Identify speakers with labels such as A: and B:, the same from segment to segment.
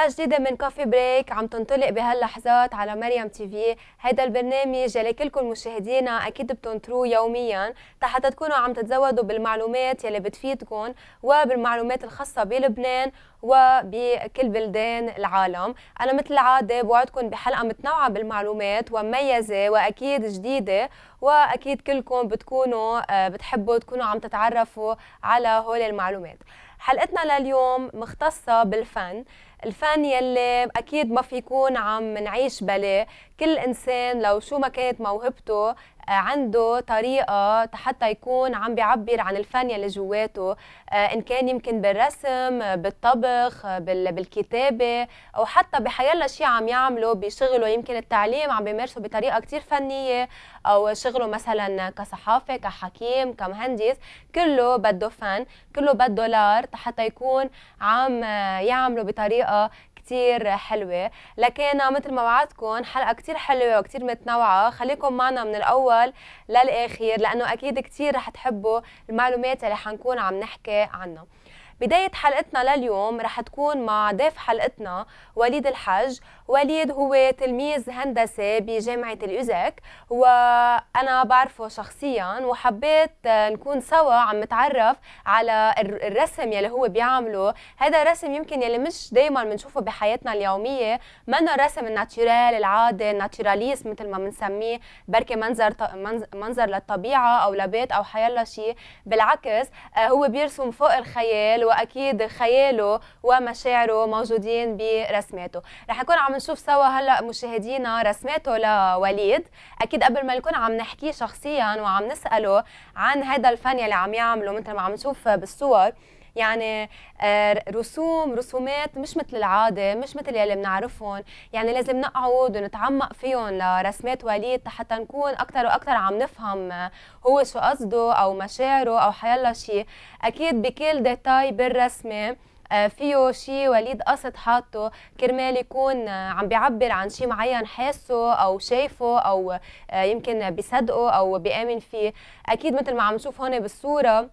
A: حلقه جديده من كوفي بريك عم تنطلق بهاللحظات على مريم تي في هيدا البرنامج كلكم مشاهدينا اكيد بتنطروه يوميا حتى تكونوا عم تتزودوا بالمعلومات يلي بتفيدكم وبالمعلومات الخاصه بلبنان وبكل بلدان العالم انا مثل العاده بوعدكم بحلقه متنوعه بالمعلومات ومميزه واكيد جديده واكيد كلكم بتكونوا آه، بتحبوا تكونوا عم تتعرفوا على هول المعلومات حلقتنا لليوم مختصة بالفن الفن يلي اكيد ما في يكون عم نعيش بلا كل انسان لو شو ما كانت موهبته عنده طريقه حتى يكون عم بيعبر عن الفن اللي جواته آه، ان كان يمكن بالرسم بالطبخ بالكتابه او حتى بحيالله شيء عم يعمله بشغله يمكن التعليم عم بيمارسه بطريقه كثير فنيه او شغله مثلا كصحافه كحكيم كمهندس كله بده فن كله بده لار حتى يكون عم يعمله بطريقه كتير حلوه لكن مثل ما وعدتكم حلقه كتير حلوه وكتير متنوعه خليكم معنا من الاول للآخر لانه اكيد كتير رح تحبوا المعلومات اللي حنكون عم نحكي عنها بداية حلقتنا لليوم رح تكون مع ضيف حلقتنا وليد الحج وليد هو تلميذ هندسة بجامعة الأوزاك وأنا بعرفه شخصيا وحبيت نكون سوا عم نتعرف على الرسم يلي هو بيعمله هذا الرسم يمكن يلي مش دايما بنشوفه بحياتنا اليومية منا الرسم الناتشورال العادي الناتشوراليست مثل ما بنسميه بركي منظر منظر للطبيعة أو لبيت أو حيالله شيء بالعكس آه، هو بيرسم فوق الخيال واكيد خياله ومشاعره موجودين برسماته رح نكون عم نشوف سوا هلا مشاهدينا رسماته لوليد اكيد قبل ما نكون عم نحكي شخصيا وعم نساله عن هذا الفن يلي عم يعمله مثل ما عم نشوف بالصور يعني آه، رسوم رسومات مش مثل العاده مش مثل يلي بنعرفهم يعني لازم نقعد ونتعمق فيهم لرسمات وليد حتى نكون اكثر واكثر عم نفهم آه، هو شو قصده او مشاعره او حيلا شيء اكيد بكل ديتاي بالرسمه آه، فيه شيء وليد قصد حاطه كرمال يكون عم بيعبر عن شيء معين حاسه او شايفه او يمكن بيصدقه او بيامن فيه اكيد مثل ما عم نشوف هون بالصوره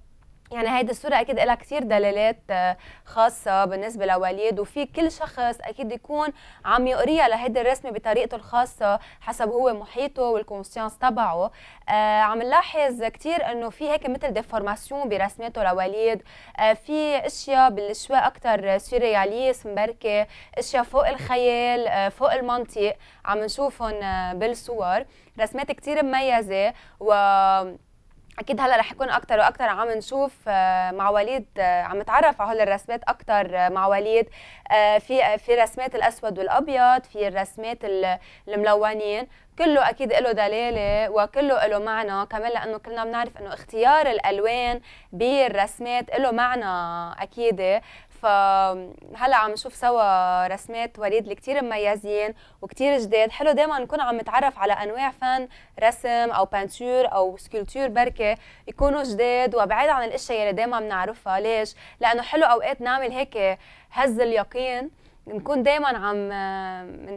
A: يعني هيدي الصورة أكيد لها كثير دلالات آه، خاصة بالنسبة لوليد وفي كل شخص أكيد يكون عم يقريها لهيدي الرسمة بطريقته الخاصة حسب هو محيطه والكونسيانس تبعه آه عم نلاحظ كثير إنه في هيك مثل ديفورماسيون برسمته لوليد آه في أشياء بالشوي أكثر آه، سيرياليس مبركة أشياء فوق الخيال آه فوق المنطق عم نشوفهم آه، بالصور رسمات كثير مميزة و اكيد هلا رح يكون اكثر واكثر عم نشوف آه، مع وليد آه، عم نتعرف على هول الرسمات اكثر آه، مع وليد في في رسمات الاسود والابيض في الرسمات الملونين كله اكيد له دلاله وكله له معنى كمان لانه كلنا بنعرف انه اختيار الالوان بالرسمات له معنى اكيد فهلا عم نشوف سوا رسمات وليد اللي كثير مميزين وكثير جداد حلو دائما نكون عم نتعرف على انواع فن رسم او بانتور او سكولتور بركه يكونوا جداد وبعيد عن الاشياء اللي دائما بنعرفها ليش لانه حلو اوقات نعمل هيك هز اليقين نكون دائما عم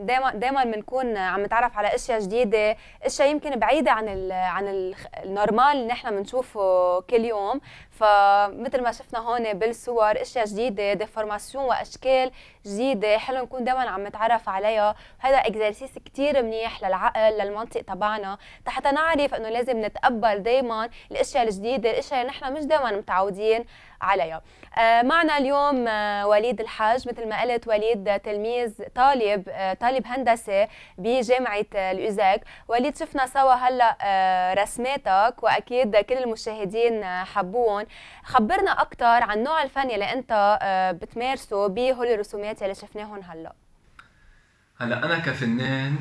A: دائما دائما بنكون عم نتعرف على اشياء جديده اشياء يمكن بعيده عن الـ عن النورمال اللي نحن بنشوفه كل يوم فمثل ما شفنا هون بالصور اشياء جديده ديفورماسيون واشكال جديده حلو نكون دائما عم نتعرف عليها هذا اكزرسيس كثير منيح للعقل للمنطق تبعنا حتى نعرف انه لازم نتقبل دائما الاشياء الجديده الاشياء اللي نحن مش دائما متعودين عليها آه معنا اليوم آه وليد الحاج مثل ما قلت وليد تلميذ طالب آه طالب هندسه بجامعه آه، الاوزاك وليد شفنا سوا هلا آه، رسماتك واكيد كل المشاهدين آه، حبوهم خبرنا اكثر عن نوع الفن اللي انت آه، بتمارسه بهول الرسومات اللي شفناهم هلا
B: هلا انا كفنان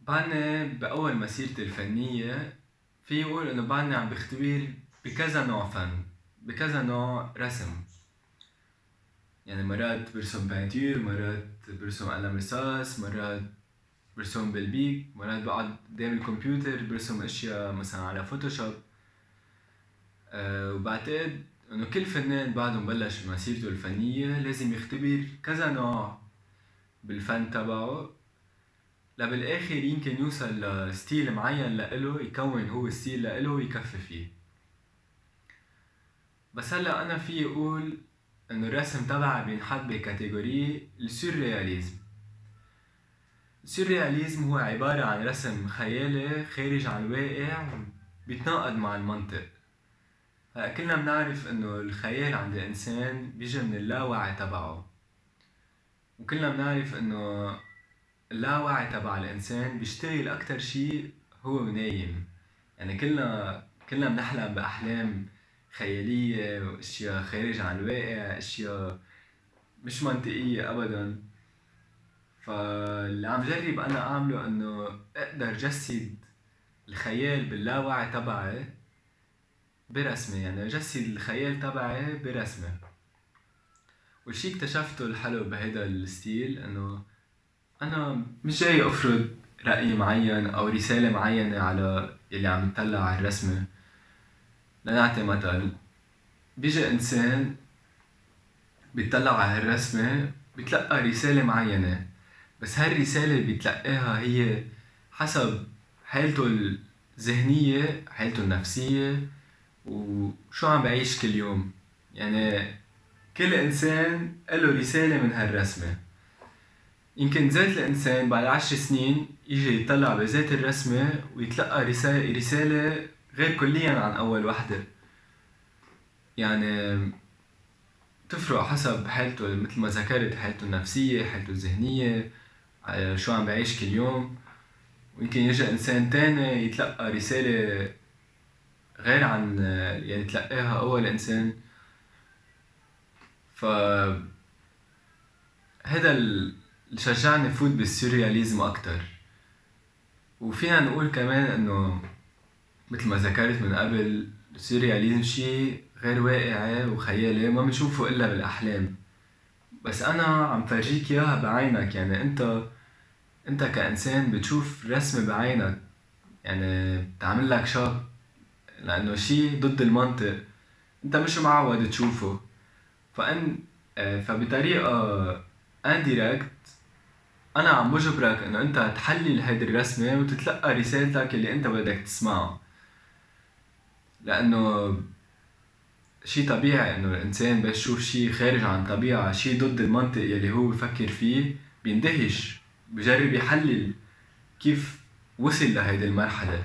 B: بعدني باول مسيرتي الفنيه في يقول انه بعدني عم بختبر بكذا نوع فن بكذا نوع رسم يعني مرات برسم بانتير مرات برسم قلم رصاص مرات برسم بالبيك مرات بقعد قدام الكمبيوتر برسم اشياء مثلا على فوتوشوب آه، وبعتقد انه كل فنان بعد ما بلش مسيرته الفنية لازم يختبر كذا نوع بالفن تبعه لبالاخر يمكن يوصل لستيل معين لإله يكون هو ستيل لإله ويكفي فيه بس هلا انا في اقول انه الرسم تبعي بينحط بكاتيجوري السورياليزم السورياليزم هو عبارة عن رسم خيالي خارج عن الواقع بيتناقض مع المنطق كلنا بنعرف انه الخيال عند الانسان بيجي من اللاوعي تبعه وكلنا بنعرف انه اللاوعي تبع الانسان بيشتغل اكثر شيء هو نايم يعني كلنا كلنا بنحلم باحلام خياليه واشياء خارج عن الواقع اشياء مش منطقيه ابدا فاللي عم جرب انا اعمله انه اقدر جسد الخيال باللاوعي تبعي برسمة يعني أجسد الخيال تبعي برسمة والشي اكتشفته الحلو بهيدا الستيل انه انا مش جاي افرض رأي معين او رسالة معينة على اللي عم يطلع على الرسمة لنعطي مثل بيجي انسان بيطلع على هالرسمة بتلقى رسالة معينة بس هالرسالة اللي بتلقاها هي حسب حالته الذهنية حالته النفسية وشو عم بعيش كل يوم يعني كل إنسان له رسالة من هالرسمة يمكن ذات الإنسان بعد عشر سنين يجي يطلع بذات الرسمة ويتلقى رسالة, غير كليا عن أول وحدة يعني تفرق حسب حالته مثل ما ذكرت حالته النفسية حالته الذهنية آه، شو عم بعيش كل يوم ويمكن يجي إنسان تاني يتلقى رسالة غير عن يعني تلقاها اول انسان ف هذا اللي شجعني فوت بالسورياليزم اكتر وفينا نقول كمان انه مثل ما ذكرت من قبل السورياليزم شيء غير واقعي وخيالي ما بنشوفه الا بالاحلام بس انا عم فرجيك اياها بعينك يعني انت انت كانسان بتشوف رسمه بعينك يعني بتعمل لك شوك لانه شيء ضد المنطق انت مش معود تشوفه فان آه، فبطريقه انديركت انا عم بجبرك انه انت تحلل هيدي الرسمه وتتلقى رسالتك اللي انت بدك تسمعها لانه شيء طبيعي انه الانسان بس يشوف شيء خارج عن طبيعه شيء ضد المنطق اللي هو بفكر فيه بيندهش بجرب يحلل كيف وصل لهيدي المرحله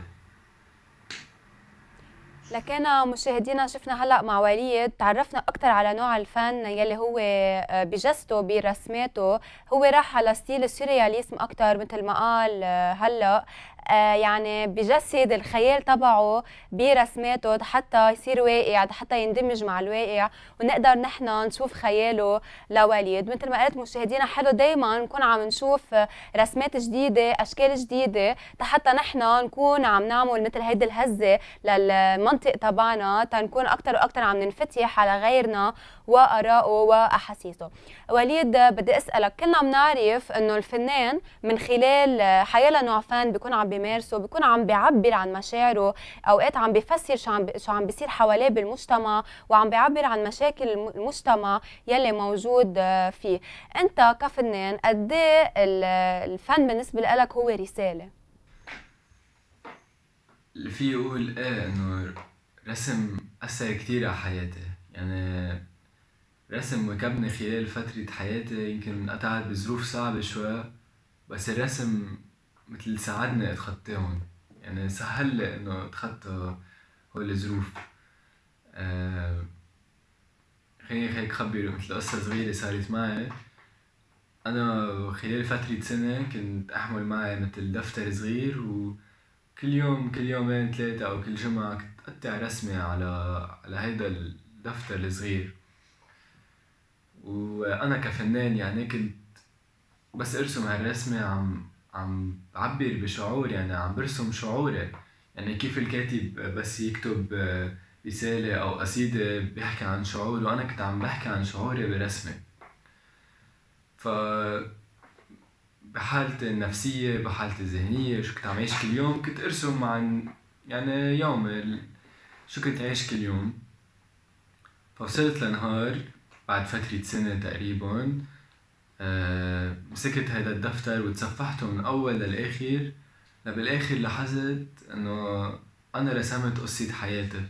A: لكن مشاهدينا شفنا هلا مع وليد تعرفنا اكثر على نوع الفن يلي هو آه، بجسته برسماته هو راح على ستيل السورياليزم اكثر مثل ما قال آه، هلا آه، يعني بجسد الخيال تبعه برسماته حتى يصير واقع حتى يندمج مع الواقع ونقدر نحن نشوف خياله لوليد مثل ما قالت مشاهدينا حلو دائما نكون عم نشوف رسمات جديده اشكال جديده حتى نحن نكون عم نعمل مثل هيدي الهزه للمنطق تبعنا تنكون اكثر واكثر عم ننفتح على غيرنا وارائه واحاسيسه وليد بدي اسالك كلنا بنعرف انه الفنان من خلال حياة نوع فن بيكون عم بيمارسه بيكون عم بيعبر عن مشاعره اوقات عم بفسر شو عم شو عم بيصير حواليه بالمجتمع وعم بيعبر عن مشاكل المجتمع يلي موجود آه، فيه انت كفنان قد إيه الفن بالنسبه لك هو رساله
B: اللي فيه اقول ايه انه رسم اثر كثير على حياتي يعني رسم وكبني خلال فترة حياتي يمكن انقطعت بظروف صعبة شوي بس الرسم مثل ساعدني اتخطاهم يعني سهل لي انه اتخطى هول الظروف آه خليني خبر مثل قصة صغيرة صارت معي أنا خلال فترة سنة كنت أحمل معي مثل دفتر صغير وكل يوم كل يومين ثلاثة أو كل جمعة كنت اقطع رسمة على على هيدا الدفتر الصغير وأنا كفنان يعني كنت بس أرسم هالرسمة عم عم بعبر بشعور يعني عم برسم شعوري يعني كيف الكاتب بس يكتب آه، رسالة أو قصيدة بيحكي عن شعوره وأنا كنت عم بحكي عن شعوري برسمي ف بحالتي النفسية بحالتي الذهنية شو كنت عم عيش كل يوم كنت أرسم عن يعني يومي شو كنت عايش كل يوم فوصلت لنهار بعد فترة سنة تقريبا آه، مسكت هيدا الدفتر وتصفحته من اول للاخر بالاخر لاحظت انه انا رسمت قصة حياتي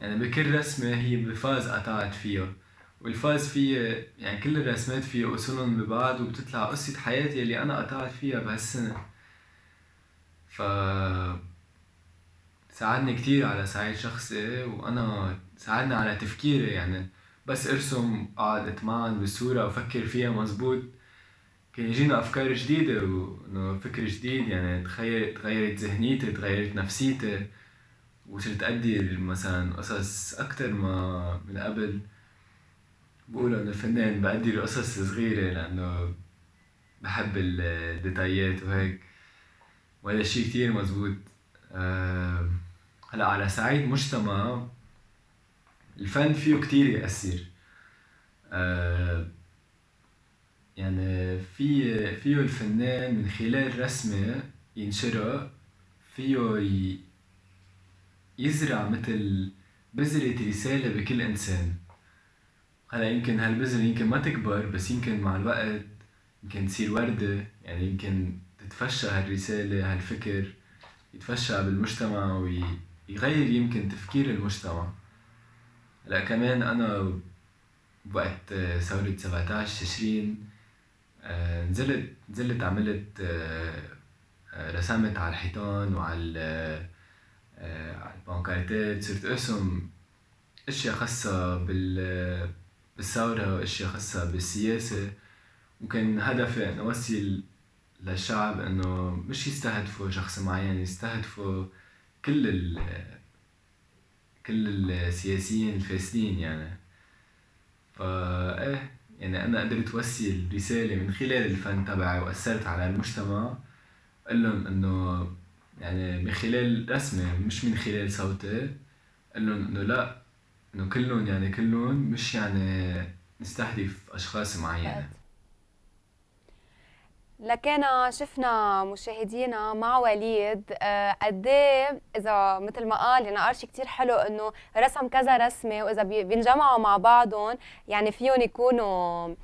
B: يعني بكل رسمة هي بفاز قطعت فيها والفاز فيها يعني كل الرسمات فيها أصولهم ببعض وبتطلع قصة حياتي اللي أنا قطعت فيها بهالسنة ف ساعدني كتير على سعي شخصي وأنا ساعدني على تفكيري يعني بس ارسم اقعد اتمعن بالصورة وافكر فيها مظبوط كان يجينا افكار جديدة وانه فكر جديد يعني تغير تغيرت ذهنيتي تغيرت نفسيتي وصرت اقدر مثلا قصص اكتر ما من قبل بقول انه الفنان بقدر قصص صغيره لانه بحب الديتايات وهيك وهذا الشي كتير مزبوط أه هلا على سعيد مجتمع الفن فيه كتير يأثر آه، يعني في فيه الفنان من خلال رسمه ينشرها فيه يزرع مثل بذرة رسالة بكل إنسان هلا يمكن هالبذرة يمكن ما تكبر بس يمكن مع الوقت يمكن تصير وردة يعني يمكن تتفشى هالرسالة هالفكر يتفشى بالمجتمع ويغير يمكن تفكير المجتمع هلا كمان انا وقت آه، ثورة 17 تشرين آه، نزلت نزلت عملت آه، رسمت على الحيطان وعلى على البانكارتات صرت ارسم اشياء خاصة بال بالثورة واشياء خاصة بالسياسة وكان هدفي ان اوصل للشعب انه مش يستهدفوا شخص معين يستهدفوا كل كل السياسيين الفاسدين يعني فا ايه يعني انا قدرت وصل رساله من خلال الفن تبعي واثرت على المجتمع قال لهم انه يعني من خلال رسمي مش من خلال صوتي قال لهم انه لا انه كلهم يعني كلهم مش يعني نستهدف اشخاص معينه
A: لكن شفنا مشاهدينا مع وليد آه، قد إيه اذا مثل ما قال نقاش كثير حلو انه رسم كذا رسمه واذا بينجمعوا مع بعضهم يعني فيهم يكونوا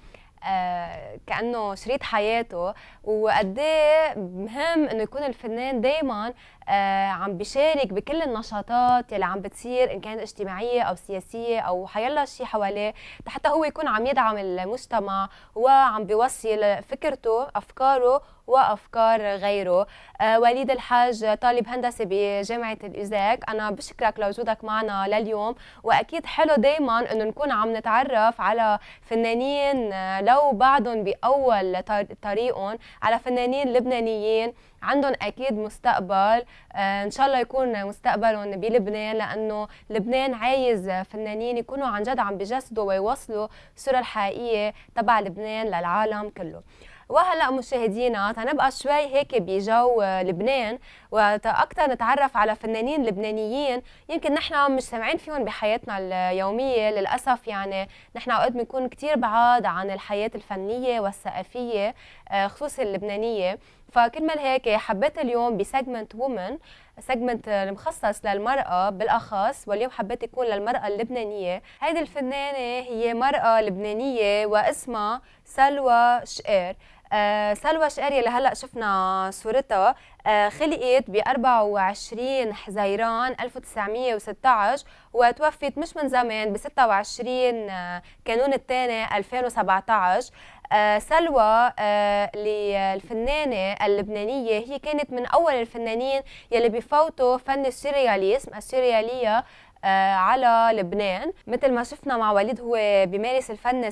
A: آه، كانه شريط حياته وقد إيه مهم انه يكون الفنان دائما آه، عم بيشارك بكل النشاطات يلي عم بتصير ان كانت اجتماعيه او سياسيه او حيلا شيء حواليه حتى هو يكون عم يدعم المجتمع وعم بيوصل فكرته افكاره وافكار غيره آه وليد الحاج طالب هندسه بجامعه الاوزاك انا بشكرك لوجودك معنا لليوم واكيد حلو دائما انه نكون عم نتعرف على فنانين آه، لو بعدهم باول طريقهم على فنانين لبنانيين عندهم اكيد مستقبل آه، ان شاء الله يكون مستقبلهم بلبنان لانه لبنان عايز فنانين يكونوا عن جد عم بجسدوا ويوصلوا الصوره الحقيقيه تبع لبنان للعالم كله وهلا مشاهدينا تنبقى شوي هيك بجو آه، لبنان واكثر نتعرف على فنانين لبنانيين يمكن نحن مش سامعين فيهم بحياتنا اليوميه للاسف يعني نحن اوقات بنكون كثير بعاد عن الحياه الفنيه والثقافيه آه، خصوصا اللبنانيه فكرمال هيك حبيت اليوم بسegment وومن سيجمنت المخصص للمرأة بالأخص واليوم حبيت يكون للمرأة اللبنانية هيدي الفنانة هي مرأة لبنانية واسمها سلوى شقير آه سلوى شقير اللي هلا شفنا صورتها آه خلقت ب 24 حزيران 1916 وتوفت مش من زمان ب 26 آه، كانون الثاني 2017 آه، سلوى آه، للفنانه اللبنانيه هي كانت من اول الفنانين يلي بفوتوا فن السورياليزم السورياليه آه، على لبنان مثل ما شفنا مع وليد هو بيمارس الفن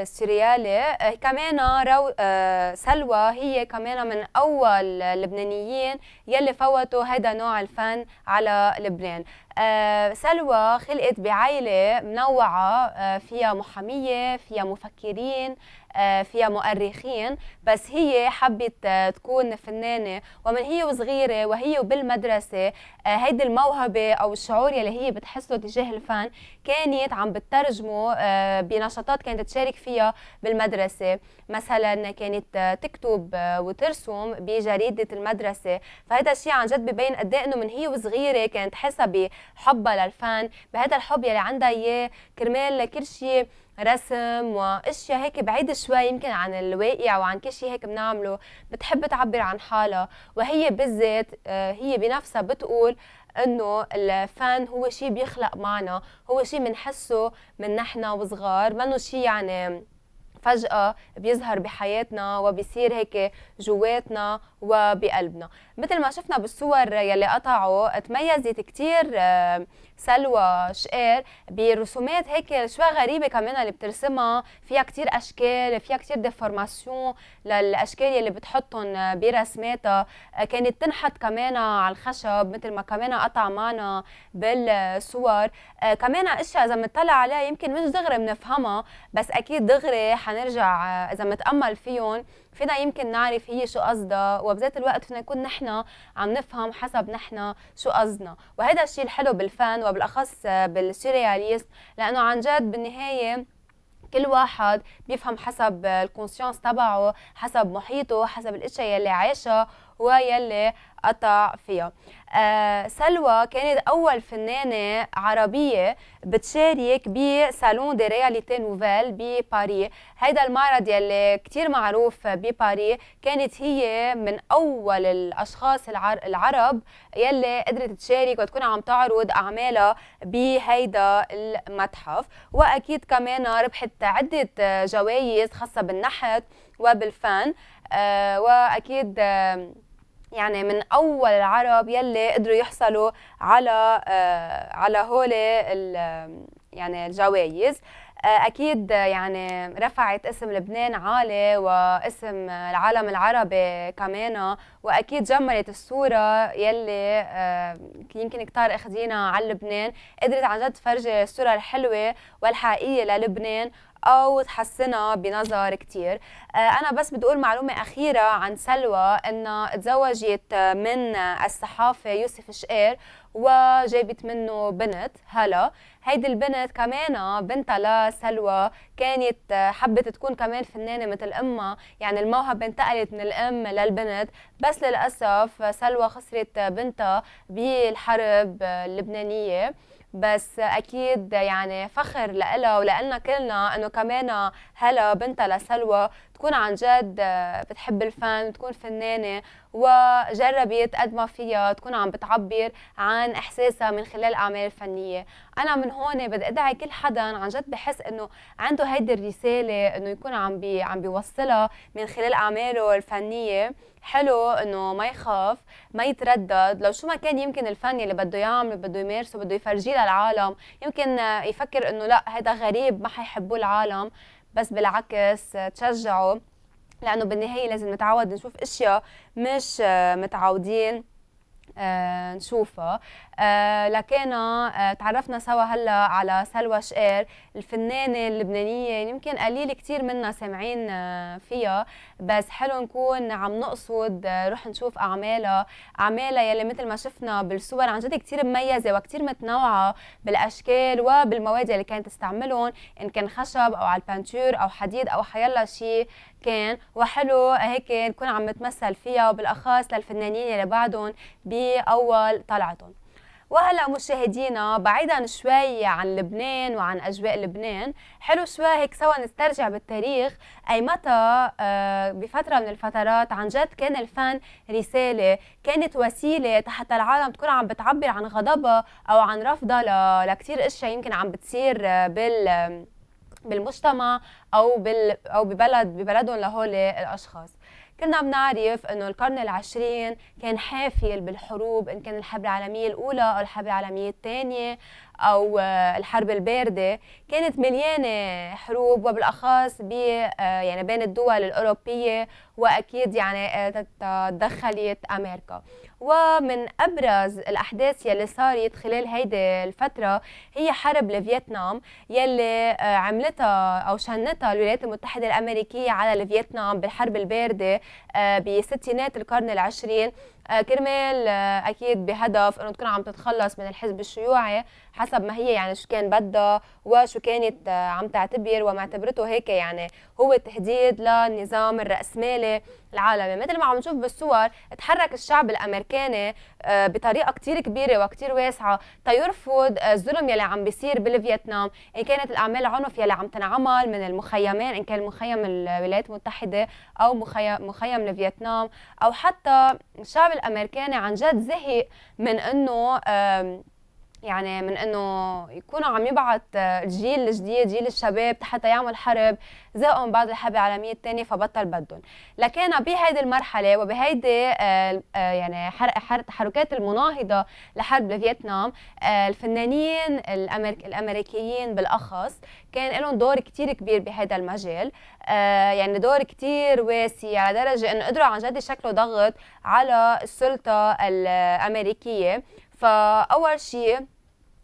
A: السوريالي كمان رو... سلوى هي كمان من اول اللبنانيين يلي فوتوا هذا نوع الفن على لبنان آه، سلوى خلقت بعائلة منوعة آه، فيها محامية فيها مفكرين آه، فيها مؤرخين بس هي حبت تكون فنانة ومن هي وصغيرة وهي وبالمدرسة هيدي الموهبة أو الشعور يلي هي بتحسه تجاه الفن كانت عم بترجمه بنشاطات كانت تشارك فيها بالمدرسة مثلا كانت تكتب وترسم بجريدة المدرسة فهذا الشيء عن جد ببين قد إيه إنه من هي وصغيرة كانت حاسة حبها للفن بهذا الحب يلي عندها اياه كرمال كل شيء رسم واشياء هيك بعيده شوي يمكن عن الواقع وعن كل شيء هيك بنعمله بتحب تعبر عن حالها وهي بالذات آه، هي بنفسها بتقول انه الفن هو شيء بيخلق معنا هو شيء بنحسه من نحن وصغار منه شيء يعني فجأة بيظهر بحياتنا وبيصير هيك جواتنا وبقلبنا مثل ما شفنا بالصور يلي قطعوا تميزت كتير آه، سلوى شقير برسومات هيك شوي غريبة كمان اللي بترسمها فيها كتير أشكال فيها كتير ديفورماسيون للأشكال يلي بتحطهم برسماتها آه، كانت تنحت كمان على الخشب مثل ما كمان قطع معنا بالصور آه، كمان أشياء إذا بنطلع عليها يمكن مش دغري بنفهمها بس أكيد دغري حنرجع آه، اذا متامل فيهم فينا يمكن نعرف هي شو قصدها وبذات الوقت فينا نكون نحن عم نفهم حسب نحن شو قصدنا وهذا الشيء الحلو بالفن وبالاخص آه، بالسيرياليست لانه عن جد بالنهايه كل واحد بيفهم حسب الكونسيونس تبعه حسب محيطه حسب الاشياء اللي عاشها ويلي قطع فيها آه، سلوى كانت اول فنانه عربيه بتشارك بسالون دي رياليتي نوفيل بباري هيدا المعرض يلي كتير معروف بباري كانت هي من اول الاشخاص العرب يلي قدرت تشارك وتكون عم تعرض اعمالها بهيدا المتحف واكيد كمان ربحت عده جوائز خاصه بالنحت وبالفن آه، واكيد يعني من اول العرب يلي قدروا يحصلوا على آه على هول يعني الجوائز آه، اكيد يعني رفعت اسم لبنان عالي واسم العالم العربي كمان واكيد جمرت الصوره يلي آه، يمكن كتار اخذينا على لبنان قدرت عن جد تفرجي الصوره الحلوه والحقيقيه للبنان او تحسنها بنظر كثير آه، انا بس بدي اقول معلومه اخيره عن سلوى انها تزوجت من الصحافي يوسف شقير وجابت منه بنت هلا هيدي البنت كمان بنتها لسلوى كانت حبت تكون كمان فنانه مثل امها يعني الموهبه انتقلت من الام للبنت بس للاسف سلوى خسرت بنتها بالحرب اللبنانيه بس اكيد يعني فخر لها ولنا كلنا انه كمان هلا بنتها لسلوى تكون عن جد بتحب الفن تكون فنانه وجربت قد ما فيها تكون عم بتعبر عن احساسها من خلال الاعمال الفنيه انا من هون بدي ادعي كل حدا عن جد بحس انه عنده هيدي الرساله انه يكون عم بي عم بيوصلها من خلال اعماله الفنيه حلو انه ما يخاف ما يتردد لو شو ما كان يمكن الفن اللي بده يعمله بده يمارسه بده يفرجيه للعالم يمكن يفكر انه لا هذا غريب ما حيحبوه العالم بس بالعكس تشجعه لانه بالنهايه لازم نتعود نشوف اشياء مش متعودين آه، نشوفها آه، لكن آه، تعرفنا سوا هلا على سلوى شقير الفنانه اللبنانيه يمكن قليل كثير منا سامعين فيها بس حلو نكون عم نقصد نروح نشوف اعمالها اعمالها يلي مثل ما شفنا بالصور عن جد كثير مميزه وكثير متنوعه بالاشكال وبالمواد اللي كانت تستعملهم ان كان خشب او على البانتور او حديد او حيلا شيء كان وحلو هيك نكون عم نتمثل فيها وبالاخص للفنانين اللي بعدهم باول طلعتهم وهلا مشاهدينا بعيدا شوي عن لبنان وعن اجواء لبنان حلو شوي هيك سوا نسترجع بالتاريخ اي متى آه، بفتره من الفترات عن جد كان الفن رساله كانت وسيله حتى العالم تكون عم بتعبر عن غضبها او عن رفضها لكثير اشياء يمكن عم بتصير آه، بال
B: بالمجتمع
A: او بال او ببلد ببلدهم لهول الاشخاص كنا بنعرف انه القرن العشرين كان حافل بالحروب ان كان الحرب العالميه الاولى او الحرب العالميه الثانيه او آه، الحرب البارده كانت مليانه حروب وبالاخص ب آه، يعني بين الدول الاوروبيه واكيد يعني آه، تدخلت امريكا ومن ابرز الاحداث يلي صارت خلال هيدي الفتره هي حرب لفيتنام يلي آه، عملتها او شنتها الولايات المتحده الامريكيه على فيتنام بالحرب البارده آه، بستينات القرن العشرين آه، كرمال آه، اكيد بهدف انه تكون عم تتخلص من الحزب الشيوعي حسب ما هي يعني شو كان بدها وشو كانت آه، عم تعتبر ومعتبرته هيك يعني هو تهديد للنظام الراسمالي العالمي مثل ما عم نشوف بالصور تحرك الشعب الامريكاني بطريقه كثير كبيره وكثير واسعه تيرفض الظلم يلي عم بيصير بالفيتنام ان كانت الاعمال العنف يلي عم تنعمل من المخيمين ان كان مخيم الولايات المتحده او مخيم مخيم الفيتنام او حتى الشعب الشعب الامريكاني عن جد زهق من انه يعني من انه يكونوا عم يبعث آه، الجيل الجديد جيل الشباب حتى يعمل حرب زقهم بعد بعض الحرب العالميه الثانيه فبطل بدهم لكن بهيدي المرحله وبهيدي آه، آه، يعني حركات المناهضه لحرب فيتنام الفنانين الأمريك الامريكيين بالاخص كان لهم دور كثير كبير بهذا المجال يعني دور كثير واسع لدرجه انه قدروا عن جد يشكلوا ضغط على السلطه الامريكيه فاول شيء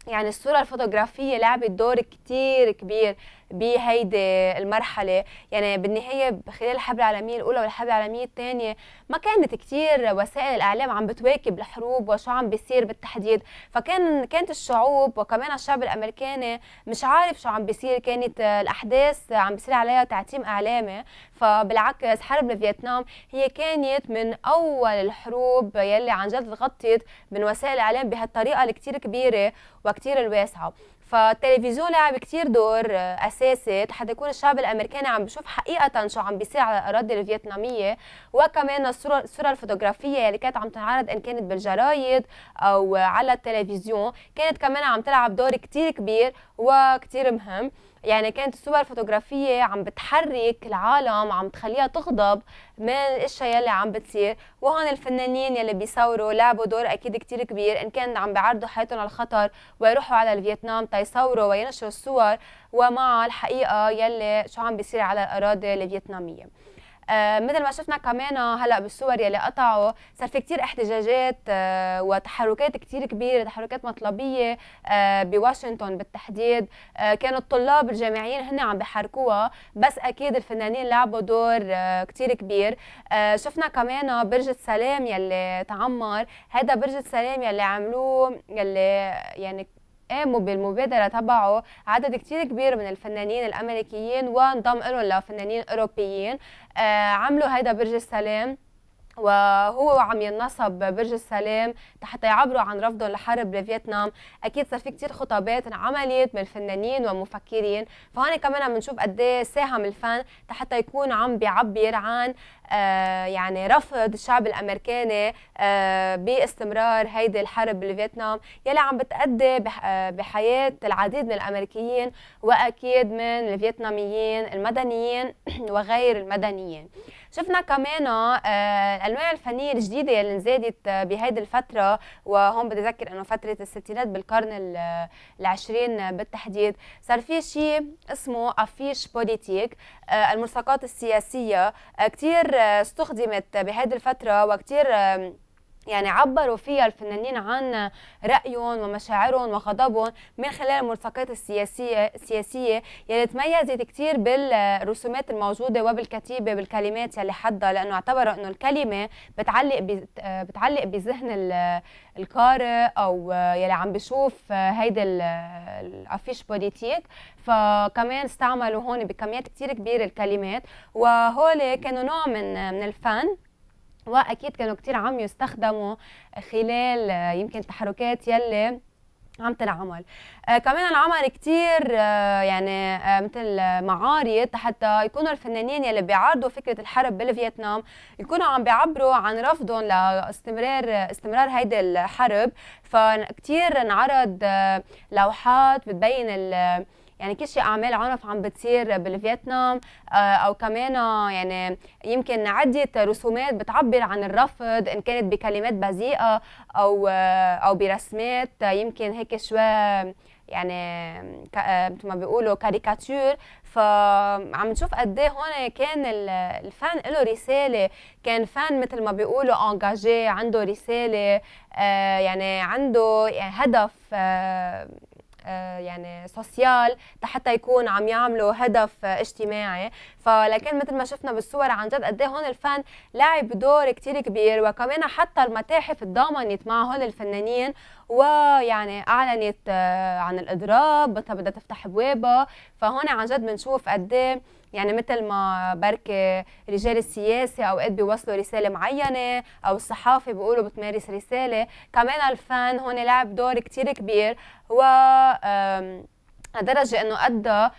A: يعني الصوره الفوتوغرافيه لعبت دور كتير كبير بهيدي المرحله يعني بالنهايه خلال الحرب العالميه الاولى والحرب العالميه الثانيه ما كانت كثير وسائل الاعلام عم بتواكب الحروب وشو عم بيصير بالتحديد فكان كانت الشعوب وكمان الشعب الامريكاني مش عارف شو عم بيصير كانت الاحداث عم بيصير عليها تعتيم اعلامي فبالعكس حرب فيتنام هي كانت من اول الحروب يلي عن جد غطت من وسائل الاعلام بهالطريقه الكتير كبيره وكتير الواسعه فالتلفزيون لعب كتير دور اساسي حتى يكون الشعب الامريكاني عم بشوف حقيقه شو عم بيصير على الاراضي الفيتناميه وكمان الصوره الصوره الفوتوغرافيه اللي كانت عم تنعرض ان كانت بالجرايد او على التلفزيون كانت كمان عم تلعب دور كتير كبير وكتير مهم يعني كانت الصور الفوتوغرافيه عم بتحرك العالم عم تخليها تغضب من الاشياء اللي عم بتصير وهون الفنانين يلي بيصوروا لعبوا دور اكيد كتير كبير ان كان عم بيعرضوا حياتهم على الخطر ويروحوا على الفيتنام تيصوروا وينشروا الصور ومع الحقيقه يلي شو عم بيصير على الاراضي الفيتناميه آه، مثل ما شفنا كمان هلا بالصور يلي قطعوا صار في كثير احتجاجات آه، وتحركات كثير كبيره تحركات مطلبيه آه، بواشنطن بالتحديد كانوا الطلاب الجامعيين هن عم بحركوها بس اكيد الفنانين لعبوا دور كثير كبير شفنا كمان برج السلام يلي تعمر هذا برج السلام يلي عملوه يلي يعني قاموا بالمبادرة تبعه عدد كتير كبير من الفنانين الأمريكيين وانضم لهم لفنانين أوروبيين آه، عملوا هيدا برج السلام وهو عم ينصب برج السلام حتى يعبروا عن رفضه لحرب لفيتنام اكيد صار في كثير خطابات انعملت من فنانين ومفكرين فهون كمان عم نشوف قد إيه ساهم الفن حتى يكون عم بيعبر عن آه يعني رفض الشعب الامريكاني آه باستمرار هيدي الحرب بالفيتنام يلي عم بتأدي آه، بحياه العديد من الامريكيين واكيد من الفيتناميين المدنيين وغير المدنيين شفنا كمان آه، الانواع الفنيه الجديده اللي انزادت آه، بهيدي الفتره وهون بدي اذكر انه فتره الستينات بالقرن آه، العشرين بالتحديد صار في شيء اسمه افيش بوليتيك الملصقات السياسيه كثير استخدمت بهيدي الفتره وكثير يعني عبروا فيها الفنانين عن رأيهم ومشاعرهم وغضبهم من خلال الملصقات السياسية السياسية يلي يعني تميزت كثير بالرسومات الموجودة وبالكتيبة بالكلمات يلي حدها لأنه اعتبروا أنه الكلمة بتعلق بتعلق بذهن القارئ أو يلي عم بشوف هيدا الأفيش بوليتيك فكمان استعملوا هون بكميات كثير كبيرة الكلمات وهول كانوا نوع من من الفن واكيد كانوا كثير عم يستخدموا خلال آه، يمكن تحركات يلي عم تنعمل آه كمان انعمل كثير آه يعني آه مثل آه، معارض حتى يكونوا الفنانين يلي بيعارضوا فكره الحرب بالفيتنام يكونوا عم بيعبروا عن رفضهم لاستمرار آه، استمرار هيدي الحرب فكثير انعرض آه لوحات بتبين يعني كل شيء اعمال عنف عم بتصير بالفيتنام آه، او كمان آه، يعني يمكن عده رسومات بتعبر عن الرفض ان كانت بكلمات بذيئه او آه، او برسمات يمكن هيك شوي يعني مثل ما بيقولوا كاريكاتير فعم نشوف قد ايه هون كان الفن له رساله كان فن مثل ما بيقولوا انجاجي عنده رساله يعني عنده هدف آه، يعني سوسيال حتى يكون عم يعملوا هدف اجتماعي فلكن مثل ما شفنا بالصور عن جد قد إيه هون الفن لعب دور كتير كبير وكمان حتى المتاحف تضامنت مع هول الفنانين ويعني اعلنت آه، عن الاضراب بدها تفتح بوابها فهون عن جد بنشوف قد إيه، يعني مثل ما بركة رجال السياسة أو قد بيوصلوا رساله معينه او الصحافه بيقولوا بتمارس رساله كمان الفن هون لعب دور كتير كبير و لدرجة أنه أدى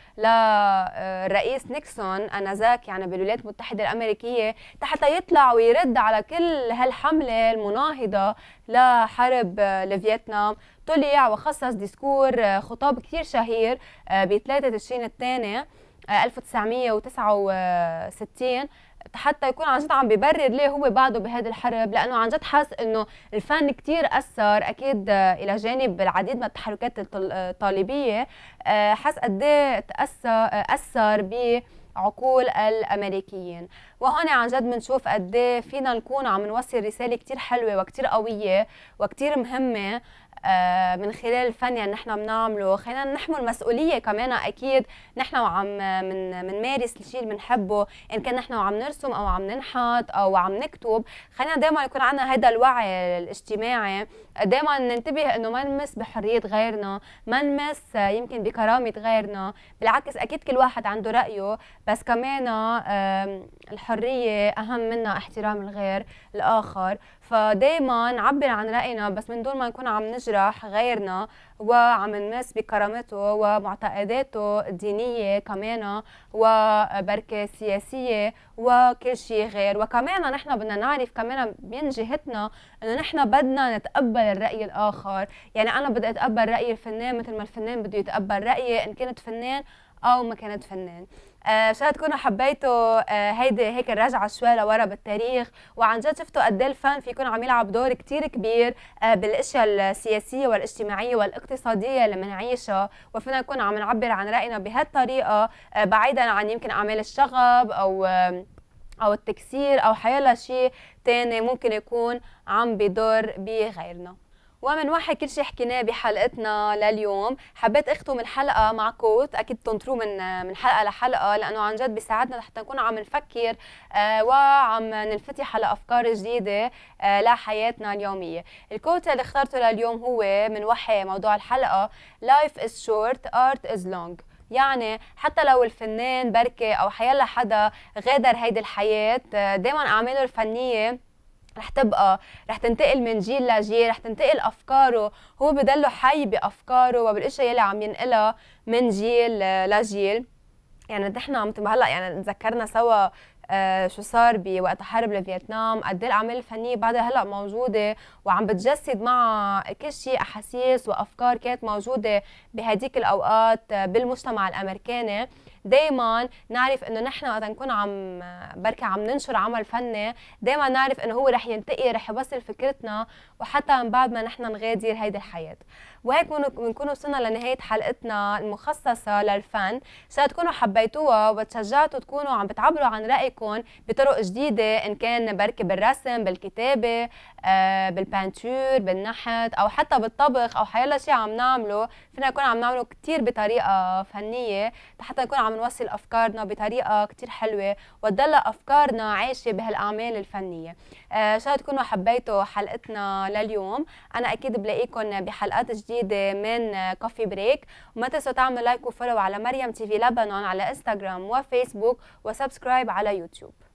A: لرئيس آه، نيكسون أنذاك يعني بالولايات المتحدة الأمريكية حتى يطلع ويرد على كل هالحملة المناهضة لحرب آه، لفيتنام طلع وخصص ديسكور آه، خطاب كثير شهير ب 3 تشرين الثاني 1969 حتى يكون عن جد عم ببرر ليه هو بعده بهذه الحرب لانه عن جد حاس انه الفن كثير اثر اكيد آه، الى جانب العديد من التحركات آه، الطالبيه آه، حس قد ايه تاثر اثر ب عقول الامريكيين وهون عن جد بنشوف قد إيه فينا نكون عم نوصل رساله كثير حلوه وكثير قويه وكثير مهمه آه، من خلال الفن اللي يعني نحن بنعمله خلينا نحمل مسؤوليه كمان اكيد نحن وعم من بنمارس الشيء اللي بنحبه ان كان نحن وعم نرسم او عم ننحت او عم نكتب خلينا دائما يكون عندنا هذا الوعي الاجتماعي دائما ننتبه انه ما نمس بحريه غيرنا ما نمس يمكن بكرامه غيرنا بالعكس اكيد كل واحد عنده رايه بس كمان الحرية أهم منها احترام الغير الآخر فدايما نعبر عن رأينا بس من دون ما نكون عم نجرح غيرنا وعم نمس بكرامته ومعتقداته الدينية كمان وبركة سياسية وكل شيء غير وكمان نحن بدنا نعرف كمان من جهتنا انه نحن بدنا نتقبل الرأي الآخر يعني أنا بدي أتقبل رأي الفنان مثل ما الفنان بده يتقبل رأيي إن كنت فنان أو ما كنت فنان آه، شاهد تكونوا حبيتوا آه، هيدي هيك الرجعه شوي لورا بالتاريخ وعن جد شفتوا قد ايه الفن فيكون عم يلعب دور كتير كبير آه، بالاشياء السياسيه والاجتماعيه والاقتصاديه اللي بنعيشها وفينا نكون عم نعبر عن راينا بهالطريقه بعيدا عن يمكن اعمال الشغب او او التكسير او حيلا شيء تاني ممكن يكون عم بدور بغيرنا ومن واحد كل شيء حكيناه بحلقتنا لليوم حبيت اختم الحلقه مع كوت اكيد تنطروا من من حلقه لحلقه لانه عن جد بيساعدنا لحتى نكون عم نفكر آه، وعم ننفتح على افكار جديده آه، لحياتنا اليوميه الكوت اللي اخترته لليوم هو من وحي موضوع الحلقه life is short art is long يعني حتى لو الفنان بركة أو حيلا حدا غادر هيدي الحياة آه، دايما أعماله الفنية رح تبقى رح تنتقل من جيل لجيل رح تنتقل افكاره هو بضله حي بافكاره وبالاشياء يلي عم ينقلها من جيل لجيل يعني نحن عم هلا يعني تذكرنا سوا آه شو صار بوقت حرب لفيتنام قد ايه الاعمال الفنيه بعدها هلا موجوده وعم بتجسد مع كل شيء احاسيس وافكار كانت موجوده بهديك الاوقات بالمجتمع الامريكاني دائما نعرف انه نحن وقت نكون عم بركة عم ننشر عمل فني دائما نعرف انه هو رح ينتقي رح يوصل فكرتنا وحتى من بعد ما نحن نغادر هيدي الحياه وهيك بنكون وصلنا لنهايه حلقتنا المخصصه للفن ان شاء الله تكونوا حبيتوها وتشجعتوا تكونوا عم بتعبروا عن رايكم بطرق جديده ان كان بركي بالرسم بالكتابه آه، بالبانتور بالنحت او حتى بالطبخ او حيلا شيء عم نعمله فينا نكون عم نعمله كتير بطريقه فنيه حتى نكون عم نوصل افكارنا بطريقه كتير حلوه وتضل افكارنا عايشه بهالاعمال الفنيه ان آه، شاء الله تكونوا حبيتوا حلقتنا لليوم انا اكيد بلاقيكم بحلقات جديده جديد من كوفي بريك وما تنسوا تعملوا لايك وفولو على مريم تي في لبنان على انستغرام وفيسبوك وسبسكرايب على يوتيوب